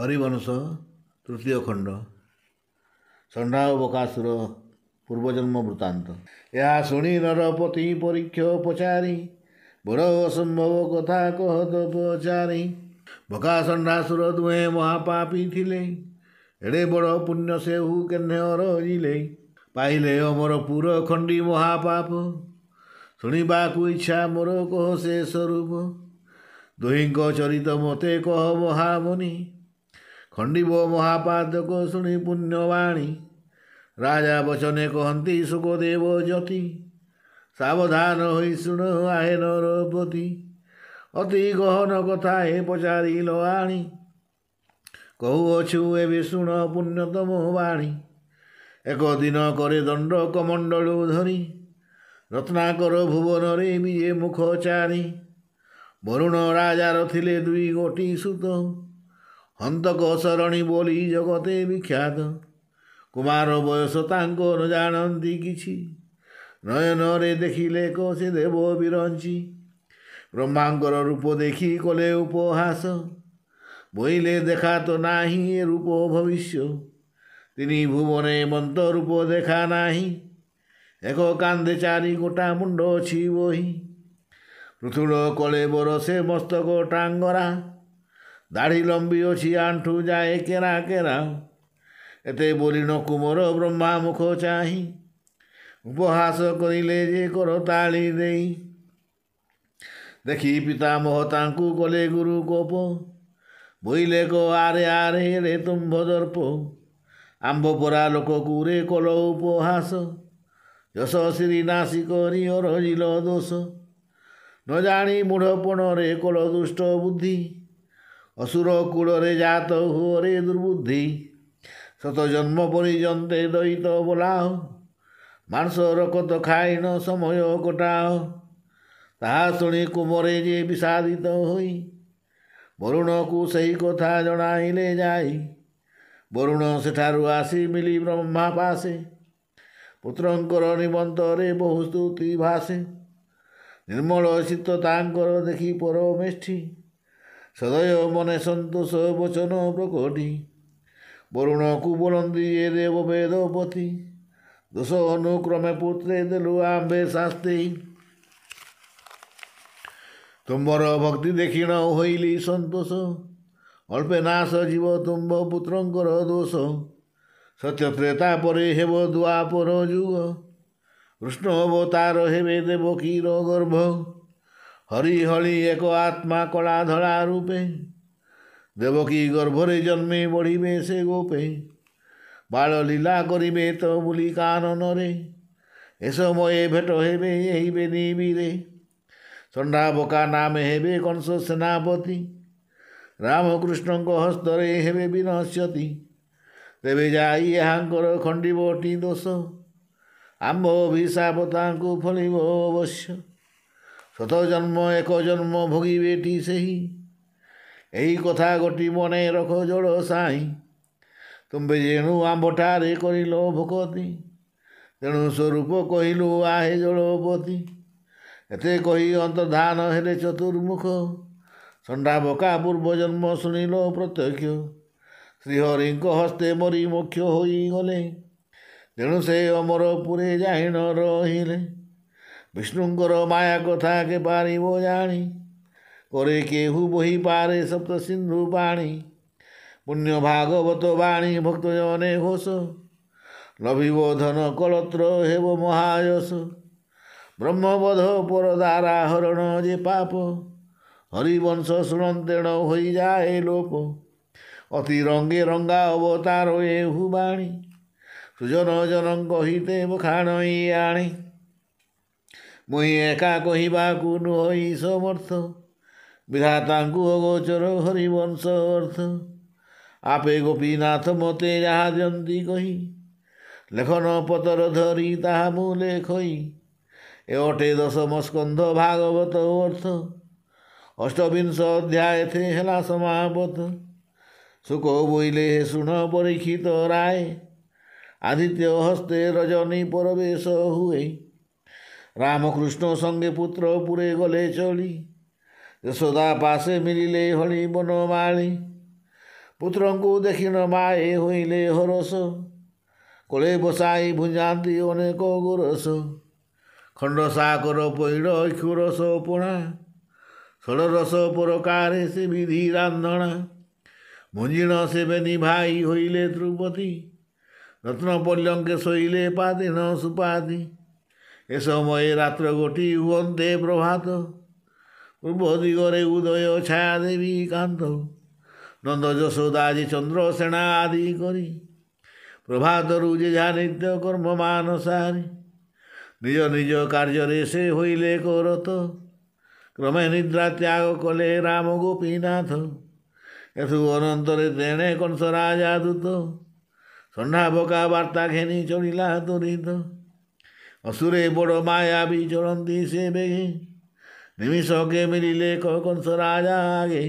ହରିବଂଶ ତୃତୀୟ ଖଣ୍ଡ ଷଣ୍ଢା ଷଣ୍ଢାବକାଶର ପୂର୍ବଜନ୍ମ ବୃତ୍ତାନ୍ତ ଏହା ଶୁଣି ନରପତି ପରୀକ୍ଷ ପଚାରି ବଡ଼ ଅସମ୍ଭବ କଥା କହ ତ ପଚାରି ବକା ଷଣ୍ଢାସୁର ଦୁହେଁ ମହାପାପି ଥିଲେ ଏଡ଼େ ବଡ଼ ପୁଣ୍ୟ ସେ ହୁ କେହ ରହିଲେ ପାଇଲେ ଅମର ପୁର ଖଣ୍ଡି ମହାପାପ ଶୁଣିବାକୁ ଇଚ୍ଛା ମୋର କହ ସେ ସ୍ୱରୂପ ଦୁହିଁଙ୍କ ଚରିତ ମୋତେ କହ ମହାମୁନି ଖଣ୍ଡିବ ମହାପାତକ ଶୁଣି ପୁଣ୍ୟବାଣୀ ରାଜା ବଚନେ କହନ୍ତି ସୁଖଦେବ ଯତି ସାବଧାନ ହୋଇ ଶୁଣ ଆହେନର ପ୍ରତି ଅତି ଗହନ କଥା ହେ ପଚାରିଲ ଆଣି କହୁଅଛୁ ଏବେ ଶୁଣ ପୁଣ୍ୟତମ ବାଣୀ ଏକ ଦିନ କରେ ଦଣ୍ଡ କମଣ୍ଡଳୁ ଧରି ରତ୍ନାକର ଭୁବନରେ ବିଜେ ମୁଖ ଚାରି ବରୁଣ ରାଜାର ଥିଲେ ଦୁଇ ଗୋଟି ସୁତ ଅନ୍ତକୋଶରଣୀ ବୋଲି ଜଗତେ ବିଖ୍ୟାତ କୁମାର ବୟସ ତାଙ୍କ ନ ଜାଣନ୍ତି କିଛି ନୟନରେ ଦେଖିଲେ କ ସେ ଦେବ ବିରଞ୍ଚି ବ୍ରହ୍ମାଙ୍କର ରୂପ ଦେଖି କଲେ ଉପହାସ ବୋଇଲେ ଦେଖା ତ ନାହିଁ ଏ ରୂପ ଭବିଷ୍ୟ তিনি ভুবনে মন্ত রূপ দেখা ନାହିଁ ଏକ କାନ୍ଦେ ଚାରି ଗୋଟା ମୁଣ୍ଡ ଅଛି ବହି ପୃଥୁଳ କଳେ ବରସେ ମସ୍ତକ ଟାଙ୍ଗରା દાઢી લંબી ઓછી આંઠું যায় কেরা કેરા এতে বলিন কুমর ব্রহ্মা মুখ চাহি উপহাস করিলে যে তাড়ি দেই দেখি পিতামহ তাঙ্কু কলে গুরু কোপ বইলে ক আরে আরে রে তুম্ভ দর্প ଆମ୍ବ ପରା ଲୋକକୁ ରେ କଲ ଉପହାସ ଯଶ ଶ୍ରୀ ନାସି କରି ଅରଜିଲ ଦୋଷ ନ ଜାଣି ମୂଢ଼ପଣରେ କଲ ଦୁଷ୍ଟ ବୁଦ୍ଧି ଅସୁର କୂଳରେ ଜାତ ହୁଅରେ ଦୁର୍ବୁଦ୍ଧି ସତ ଜନ୍ମ ପରିଜନ୍ତେ ଦୈତ ବୋଲାଅ ମାଂସ ରକତ ଖାଇନ ସମୟ କଟାଅ ତାହା ଶୁଣି କୁମରେ ଯେ ବିଷାଦିତ ହୋଇ ବରୁଣକୁ ସେହି କଥା ଜଣାଇଲେ ଯାଇ ବରୁଣ ସେଠାରୁ ଆସି ମିଲି ବ୍ରହ୍ମା ପାସେ ପୁତ୍ରଙ୍କର ନିମନ୍ତରେ ବହୁ ସ୍ତୁତି ଭାସେ ନିର୍ମଳ ଶୀତ ତାଙ୍କର ଦେଖି ପରମେଷ୍ଠି সদয় মনে সন্তোষ বচন প্রকটি বরুণ কুবলন্দী এ দেব বেদপতি দোষ অনুক্রমে পুত্রে দেলু আম্বে শাস্তি ତୁମ୍ବର ଭକ୍ତି ଦେଖିଣ ହୋଇଲି ସନ୍ତୋଷ ଅଳ୍ପେ ନାଶ ଯିବ ତୁମ୍ବ ପୁତ୍ରଙ୍କର ଦୋଷ ସତ୍ୟ ତ୍ରେତା ପରେ ହେବ ଦ୍ୱାପର ଯୁଗ କୃଷ୍ଣ ଅବତାର ହେବେ ଦେବକୀର ଗର୍ଭ হরি হরি এক আত্মা কলা ধরা রূপে দেবকী গর্ভরে জন্মে বড়িবে সে গোপে বাল লীলা করিবে তো বুলি কাননরে এসময়ে ভেট হেবে এইবে নিবিরে বকা নামে হেবে কংস সেনাপতি রামকৃষ্ণঙ্ক হস্তরে হেবে বিনশ্যতি তেবে যাই এহাঙ্কর খণ্ডিবটি দোষ ଦୋଷ ଆମ୍ଭ ଅଭିଶାପ ফলিব ଫଳିବ শত জন্ম এক জন্ম ভোগিবেটি সেই এই কথা গোটি মনে রখ জোড় সাই ତୁମ୍ଭେ ଯେଣୁ ଆମ୍ବଠାରେ କରିଲ ଭୋକତି ତେଣୁ ସ୍ୱରୂପ କହିଲୁ ଆହେ ଜଳପତି ଏତେ କହି ଅନ୍ତର୍ଧାନ ହେଲେ ଚତୁର୍ମୁଖ ଷଣ୍ଡା ବକା ପୂର୍ବଜନ୍ମ ଶୁଣିଲ ପ୍ରତ୍ୟକ୍ଷ ଶ୍ରୀହରିଙ୍କ ହସ୍ତେ ମରି ମୋକ୍ଷ ହୋଇଗଲେ ତେଣୁ ସେ ଅମର ପୁରେ ଯାଇ ନ ରହିଲେ ବିଷ୍ଣୁଙ୍କର ମାୟା କଥା କେ ପାରିବ ଜାଣି କରେ କେହୁ ବହି ପାରେ ସପ୍ତ ସିନ୍ଧୁ ବାଣୀ ପୁଣ୍ୟ ଭାଗବତ ବାଣୀ ଭକ୍ତ ଜନେ ଘୋଷ ଲଭିବ ଧନ କଳତ୍ର ହେବ ମହାୟଶ ବ୍ରହ୍ମବଧ ପରଦାରା ହରଣ ଯେ ପାପ ହରିବଂଶ ଶୁଣନ୍ତେଣ ହୋଇଯାଏ ଲୋପ অতি রঙ্গে রঙ্গা অবতার এহু বাণী সুজন জনঙ্গ হিতে বখাণ আণী ମୁଇଁ ଏକା କହିବାକୁ ନୁହଇ ସମର୍ଥ ବିଧାତାଙ୍କୁ ଅଗୋଚର ହରିବଂଶ ଅର୍ଥ ଆପେ ଗୋପୀନାଥ ମୋତେ ଯାହା ଦିଅନ୍ତି କହି ଲେଖନ ପତର ଧରି ତାହା ମୁଁ ଲେଖଇ ଏ ଅଟେ ଦଶମ ସ୍କନ୍ଧ ଭାଗବତ ଅର୍ଥ ଅଷ୍ଟବିଂଶ ଅଧ୍ୟାୟ ଏଥି ହେଲା ସମାପତ ଶୁକ ବୋଇଲେ ଶୁଣ ପରୀକ୍ଷିତ ରାୟ ଆଦିତ୍ୟ ହସ୍ତେ ରଜନୀ ପରବେଶ ହୁଏ রামকৃষ্ণ সঙ্গে পুত্র পুরে গলে চলি যশোদা পাশে মিলিলে হলি বনমালি পুত্রଙ୍କୁ দেখিন মায়ে হইলে হরস কোলে বসাই ভুঁজাନ୍ତି ଅନେକ ଗୋରସ ଖଣ୍ଡସାକର ପଇଡ଼ କ୍ଷୁରସ ପଣା ଷଡ଼ରସ ପରକାରେ ସେ ବିଧି ରାନ୍ଧଣା ମଞ୍ଜିଣ ସେବେନି ଭାଇ ହୋଇଲେ ଦ୍ରୁପଦୀ ରତ୍ନ ପଲ୍ୟଙ୍କେ ଶୋଇଲେ ପାଦିନ ସୁପାଦି এ সময়ে রাত্র গোটি উবন্তে প্রভাত পূর্ব দিগরে ছায়া দেবী কান্ত নন্দ যশোদা আজি চন্দ্র সেনা আদি করি প্রভাতরু যে যা নিত্য কর্ম মানসারি নিজ নিজ কার্যরে সে হইলে করত ক্রমে নিদ্রা ত্যাগ কলে রাম গোপীনাথ এসু অনন্তরে তেণে কংস রাজা দূত সন্ধ্যা বকা বার্তা ঘেনি চড়িলা তরিত অসুরে বড় মায়া চরণ দিয়েছে বেগে নিমিষকে মিলিলে কংস রাজা আগে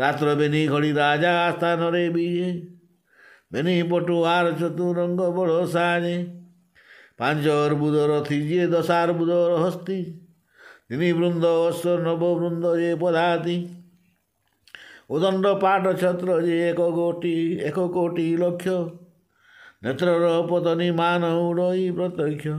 রাত্র বেনি ঘড়ি রাজা স্থানরে বিয়ে বেনি পটু আর চতুরঙ্গ বড় সাজে পাঞ্চ অর্বুদ রথি যে দশার বুদ হস্তি তিনি বৃন্দ অশ্ব নববৃন্দ যে পদাতি উদণ্ড পাট ছত্র যে এক কোটি এক কোটি লক্ষ্য ନେତ୍ର ପତନୀ ମାନ ଉଡ଼ଇ ପ୍ରତ୍ୟକ୍ଷ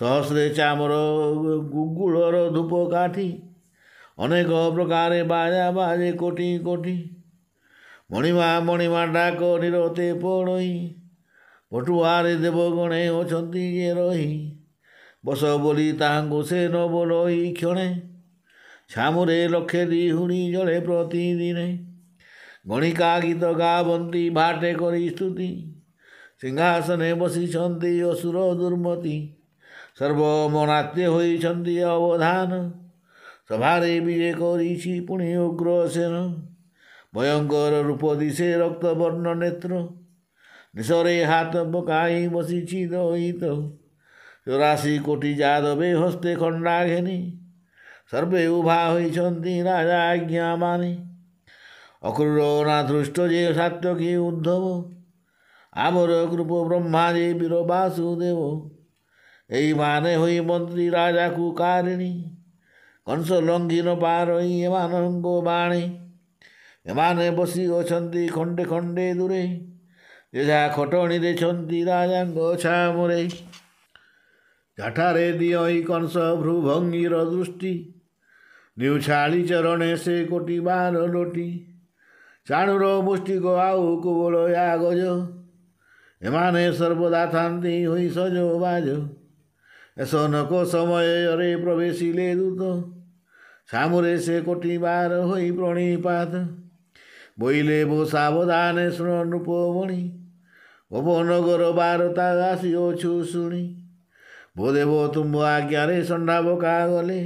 ସହସ୍ରେ ଚାମର ଗୁଗୁଳର ଧୂପ କାଠି ଅନେକ ପ୍ରକାର ବାଜା ବାଜେ କୋଟି କୋଟି ମଣିମା ମଣିମା ଡାକ ନିରତେ ପଡ଼ଇ ପଟୁଆରେ ଦେବ ଗଣେ ଅଛନ୍ତି ଯେ ରହି ବସ ବୋଲି ତାହାଙ୍କୁ ସେ ନବ ରହି କ୍ଷଣେ ଛାମୁରେ ଲକ୍ଷେ ଦି ହୁଣି ଜଳେ ପ୍ରତିଦିନେ ଗଣିକା ଗୀତ ଗାବନ୍ତି ଭାଟେ କରି ସ୍ତୁତି ସିଂହାସନେ ବସିଛନ୍ତି ଅସୁର ଦୁର୍ମତି ସର୍ବମନାତ୍ୟ ହୋଇଛନ୍ତି ଅବଧାନ ସଭାରେ ବିଜେ କରିଛି ପୁଣି ଉଗ୍ରସେନ ଭୟଙ୍କର ରୂପ ଦିଶେ ରକ୍ତବର୍ଣ୍ଣ ନେତ୍ର ନିଶରେ ହାତ ପକାଇ ବସିଛି ଦହିତ ଚୋରାଶି କୋଟି ଯାଦବେ ହସ୍ତେ ଖଣ୍ଡା ଘେନି ସର୍ବେ ଉଭା ହୋଇଛନ୍ତି ରାଜା ଆଜ୍ଞା ମାନି ଅକ୍ରୁର ନା ଧୃଷ୍ଟ ଯେ କି ଉଦ୍ଧବ ଆମର କୃପ ବ୍ରହ୍ମାଦେବୀ ବୀର ବାସୁଦେବ ଏଇମାନେ ହୋଇ ମନ୍ତ୍ରୀ ରାଜାକୁ କାରିଣୀ କଂସ ଲଙ୍ଘିନ ପାର ହିଁ ଏମାନଙ୍କ ବାଣୀ ଏମାନେ ବସି ଅଛନ୍ତି ଖଣ୍ଡେ ଖଣ୍ଡେ ଦୂରେ ଯେ ଯାହା ଖଟଣି ଛନ୍ତି ରାଜାଙ୍କ ଛାମରେ ଜାଠାରେ ଦିଅ ଇ କଂସ ଭ୍ରୁଭଙ୍ଗୀର ଦୃଷ୍ଟି ନିଉ ଛାଳି ଚରଣେ ସେ କୋଟି ବାର ଲୋଟି ଚାଣୁର ମୁଷ୍ଟିକ ଆଉ କୋବଳ ୟା ଗଜ এমানে সর্বদা থান্তি হই সজ বাজ এসনক সময়ে অরে প্রবেশিলে দূত সামরে সে কোটিবার হই প্রণীপাত বইলে বো সাবধানে শুণ নৃপমণি ভবনগর বারতা আসিওছু শুনি ভোদেব তুম্ব আজ্ঞারে সন্ধ্যাব কা গলে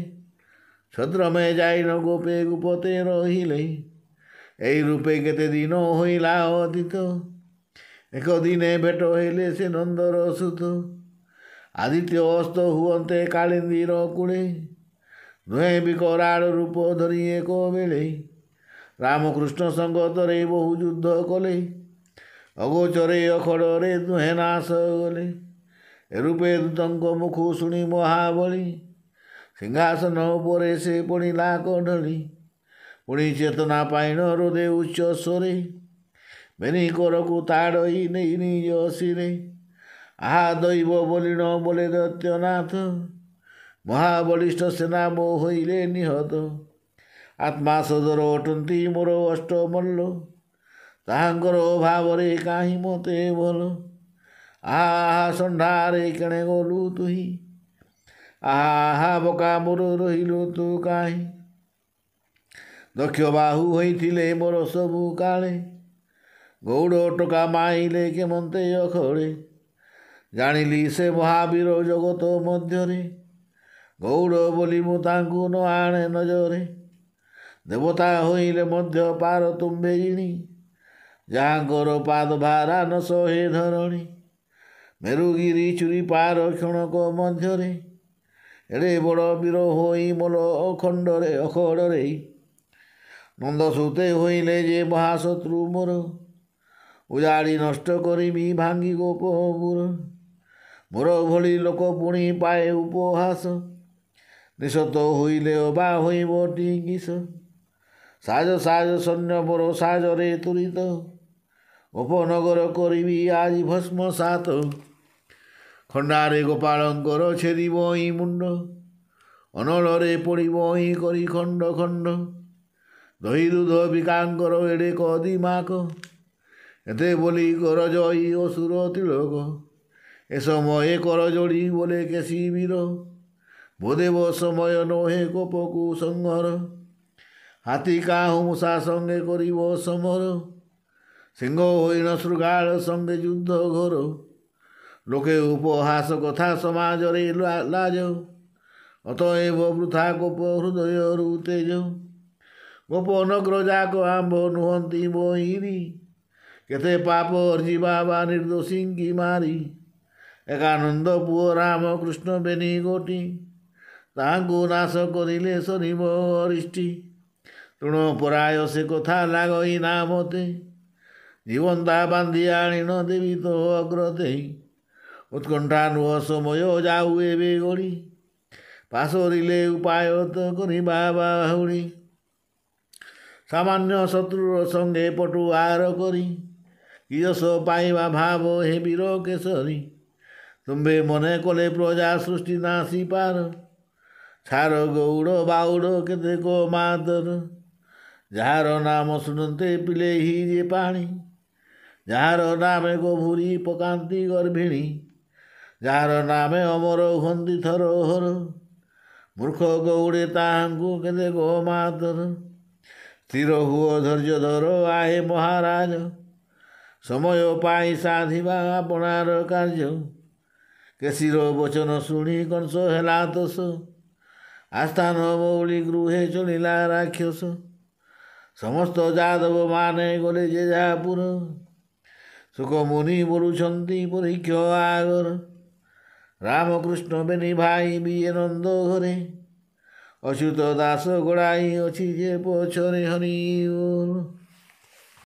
ছদ্রমে যাই ন গোপে গুপতে রহিলে এই রূপে কেতে দিন হইলা অতীত ଏକ ଦିନେ ଭେଟ ହେଲେ ସେ ନନ୍ଦର ସୁତ ଆଦିତ୍ୟ ଅସ୍ତ ହୁଅନ୍ତେ କାଳିନ୍ଦୀର କୁଳେ ଦୁହେଁ ବି କରାଳ ରୂପ ଧରି ଏକ ବେଳେ ରାମକୃଷ୍ଣ ସଙ୍ଗତରେ ବହୁ ଯୁଦ୍ଧ କଲେ ଅଗୋଚରେ ଅଖଡ଼ରେ ଦୁହେଁ ନାଶ ଗଲେ ରୂପେ ଦୂତଙ୍କ ମୁଖ ଶୁଣି ମହାବଳୀ ସିଂହାସନ ଉପରେ ସେ ପୁଣି ଲାକ ଢଳି ପୁଣି ଚେତନା ପାଇଣ ହୃଦେ ଉଚ୍ଚ ସ୍ୱରେ বেনি করকু তাড়ই নেই নিজ অসিরে আহা দৈব বলিণ বলে দৈত্যনাথ মহাবলিষ্ঠ সেনা মো হইলে নিহত আত্মা সদর অটন্তি মোর অষ্টমল্ল ତାହାଙ୍କର ଅଭାବରେ କାହିଁ ମୋତେ ଭଲ ଆହା ଷଣ୍ଢାରେ କେଣେ ଗଲୁ ତୁହି ଆହା ବକା ମୋର ରହିଲୁ ତୁ କାହିଁ ଦକ୍ଷ ବାହୁ ହୋଇଥିଲେ ମୋର ସବୁ କାଳେ ଗୌଡ଼ ଟୋକା ମାଇଲେ କି ମନ୍ତେୟ ଖଳେ ଜାଣିଲି ସେ ମହାବୀର ଜଗତ ମଧ୍ୟରେ ଗୌଡ଼ ବୋଲି ମୁଁ ତାଙ୍କୁ ନ ଆଣେ ନଜରେ ଦେବତା ହୋଇଲେ ମଧ୍ୟ ପାର ତୁମ୍ଭେ ଇଣି ଯାହାଙ୍କର ପାଦ ଭାରା ନ ସହେ ଧରଣୀ ମେରୁଗିରି ଚୁରି ପାର କ୍ଷଣକ ମଧ୍ୟରେ ଏଡ଼େ ବଡ଼ ବୀର ହୋଇ ମୋର ଅଖଣ୍ଡରେ ଅଖଡ଼ରେ ନନ୍ଦସୂତେ ହୋଇଲେ ଯେ ମହାଶତ୍ରୁ ମୋର ଉଜାଡ଼ି ନଷ୍ଟ କରିବି ଭାଙ୍ଗି ଗୋପ ମୋର ମୋର ଭଳି ଲୋକ ପୁଣି ପାଏ ଉପହାସ ନିଶତ ହୋଇଲେ ଅବା ହୋଇବ ଡିଙ୍ଗିସ ସାଜ ସାଜ ସୈନ୍ୟ ବର ସାଜରେ ତୁରିତ ଉପନଗର କରିବି ଆଜି ଭସ୍ମ ସାତ ଖଣ୍ଡାରେ ଗୋପାଳଙ୍କର ଛେଦିବ ହିଁ ମୁଣ୍ଡ ଅନଳରେ ପଡ଼ିବ ହିଁ କରି ଖଣ୍ଡ ଖଣ୍ଡ ଦହି ଦୁଧ ବିକାଙ୍କର ଏଡ଼େ କଦି ମାକ ଏତେ ବୋଲି କର ଜୟୀ ଅସୁର ତିଳକ ଏ ସମୟ କର ଯୋଡ଼ି ବୋଲେ କେଶି ବୀର ଭୋଦେବ ସମୟ ନୁହେ କୋପକୁ ସଂଘର ହାତୀ କାହୁ ମୂଷା ସଙ୍ଗେ କରିବ ସମର ସିଂହ ହୋଇନ ଶୃଗାଳ ସଙ୍ଗେ ଯୁଦ୍ଧ ଘର ଲୋକେ ଉପହାସ କଥା ସମାଜରେ ଲାଜ ଅତଏବ ବୃଥା ଗୋପ ହୃଦୟରୁ ତେଜ ଗୋପ ନଗ୍ରଜାକ ଆମ୍ଭ ନୁହନ୍ତି ମୋ କେତେ ପାପ ଅର୍ଜି ବାବା ନିର୍ଦ୍ଦୋଷୀଙ୍କି ମାରି ଏକାନନ୍ଦ ପୁଅ ରାମ କୃଷ୍ଣ ବେନି ଗୋଟି ତାହାଙ୍କୁ ନାଶ କରିଲେ ସରିବ ଅରିଷ୍ଟି ତୃଣ ପରାୟ ସେ କଥା ଲାଗଇ ନା ମୋତେ ଜୀବନ୍ତା ବାନ୍ଧି ଆଣିଣ ଦେବୀ ତ ଅଗ୍ର ଦେଇ ଉତ୍କଣ୍ଠା ନୁହଁ ସମୟ ଯାଉ ଏବେ ଗଳି ପାସରିଲେ ଉପାୟ ତ କରି ବାହୁଣୀ ସାମାନ୍ୟ ଶତ୍ରୁର ସଙ୍ଗେ ପଟୁ ଆର କରି কিয়সো পাইবা ভাব হে বীর কেশরী তুম্ভে মনে কলে প্রজা সৃষ্টি নাসি পার ছাড় গৌড় বাউড় কেতে গো মাতর যাহার নাম শুনতে পিলে হি যে পাণি যাহার নামে গোভুরি পকান্তি গর্ভিণী ଯାହାର ନାମେ ଅମର ହୁଅନ୍ତି ଥର ହର ମୂର୍ଖ ଗଉଡ଼େ ତାହାଙ୍କୁ କେତେ ଗୋମାତର ସ୍ଥିର ହୁଅ ଧୈର୍ଯ୍ୟ ଧର ଆହେ ମହାରାଜ ସମୟ ପାଇ ସାଧିବା ଆପଣାର କାର୍ଯ୍ୟ କେଶୀର ବଚନ ଶୁଣି କଂସ ହେଲା ଦୋଷ ଆସ୍ଥାନ ମୌଳି ଗୃହେ ଚଳିଲା ରାକ୍ଷସ ସମସ୍ତ ଯାଦବ ମାନେ ଗଲେ ଜେଜାପୁର ସୁଖମୁନି ବୋଲୁଛନ୍ତି ପରୀକ୍ଷ ଆଗର ରାମକୃଷ୍ଣ ବେନି ଭାଇ ବି ନନ୍ଦ ଘରେ ଅଚ୍ୟୁତ ଦାସ ଗୋଡ଼ାଇ ଅଛି ଯେ ପଛରେ ହରି